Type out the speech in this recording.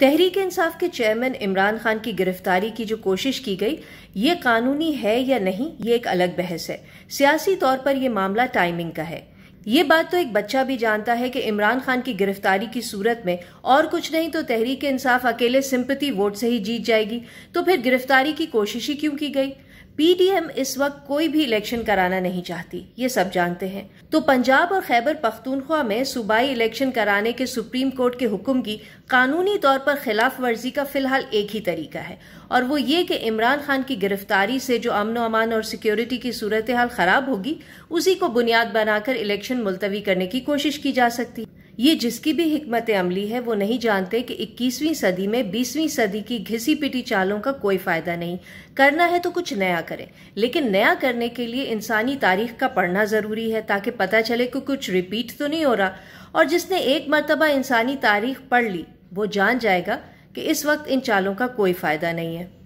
तहरीक इंसाफ के चेयरमैन इमरान खान की गिरफ्तारी की जो कोशिश की गई ये कानूनी है या नहीं ये एक अलग बहस है सियासी तौर पर यह मामला टाइमिंग का है ये बात तो एक बच्चा भी जानता है कि इमरान खान की गिरफ्तारी की सूरत में और कुछ नहीं तो तहरीक इंसाफ अकेले सिंपति वोट से ही जीत जाएगी तो फिर गिरफ्तारी की कोशिश ही क्यों की गई पीडीएम इस वक्त कोई भी इलेक्शन कराना नहीं चाहती ये सब जानते हैं तो पंजाब और खैबर पख्तूनख्वा में सूबाई इलेक्शन कराने के सुप्रीम कोर्ट के हुक्म की कानूनी तौर पर खिलाफ वर्जी का फिलहाल एक ही तरीका है और वो ये कि इमरान खान की गिरफ्तारी से जो अमन अमान और सिक्योरिटी की सूरत हाल खराब होगी उसी को बुनियाद बनाकर इलेक्शन मुलतवी करने की कोशिश की जा सकती ये जिसकी भी हमत अमली है वो नहीं जानते कि 21वीं सदी में 20वीं सदी की घिसी पिटी चालों का कोई फ़ायदा नहीं करना है तो कुछ नया करें लेकिन नया करने के लिए इंसानी तारीख का पढ़ना ज़रूरी है ताकि पता चले कि कुछ रिपीट तो नहीं हो रहा और जिसने एक मरतबा इंसानी तारीख पढ़ ली वो जान जाएगा कि इस वक्त इन चालों का कोई फ़ायदा नहीं है